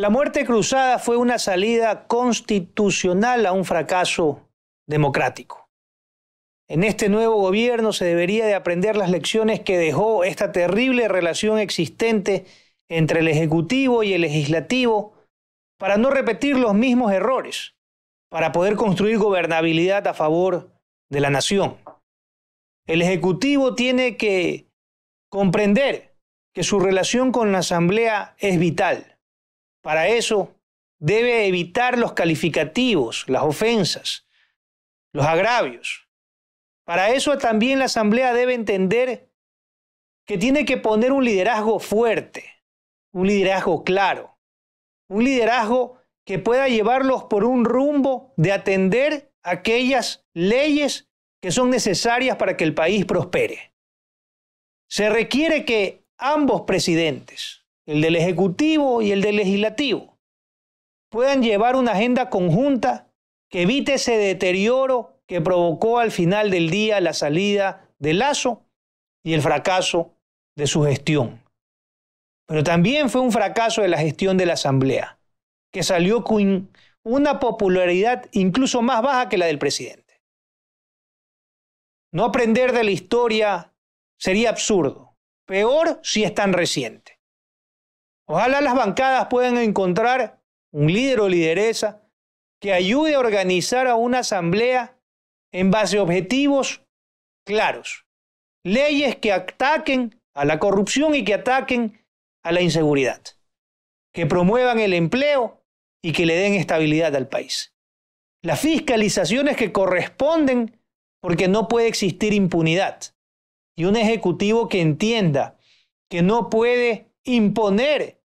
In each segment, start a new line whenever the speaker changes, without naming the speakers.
La muerte cruzada fue una salida constitucional a un fracaso democrático. En este nuevo gobierno se debería de aprender las lecciones que dejó esta terrible relación existente entre el Ejecutivo y el Legislativo para no repetir los mismos errores, para poder construir gobernabilidad a favor de la nación. El Ejecutivo tiene que comprender que su relación con la Asamblea es vital para eso debe evitar los calificativos, las ofensas, los agravios. Para eso también la Asamblea debe entender que tiene que poner un liderazgo fuerte, un liderazgo claro, un liderazgo que pueda llevarlos por un rumbo de atender aquellas leyes que son necesarias para que el país prospere. Se requiere que ambos presidentes, el del Ejecutivo y el del Legislativo, puedan llevar una agenda conjunta que evite ese deterioro que provocó al final del día la salida de Lazo y el fracaso de su gestión. Pero también fue un fracaso de la gestión de la Asamblea, que salió con una popularidad incluso más baja que la del presidente. No aprender de la historia sería absurdo, peor si es tan reciente. Ojalá las bancadas puedan encontrar un líder o lideresa que ayude a organizar a una asamblea en base a objetivos claros, leyes que ataquen a la corrupción y que ataquen a la inseguridad, que promuevan el empleo y que le den estabilidad al país. Las fiscalizaciones que corresponden porque no puede existir impunidad y un ejecutivo que entienda que no puede imponer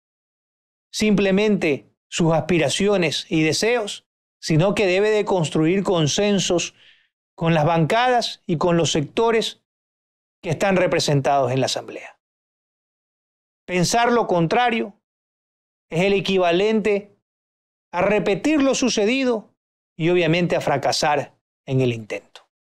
simplemente sus aspiraciones y deseos, sino que debe de construir consensos con las bancadas y con los sectores que están representados en la Asamblea. Pensar lo contrario es el equivalente a repetir lo sucedido y obviamente a fracasar en el intento.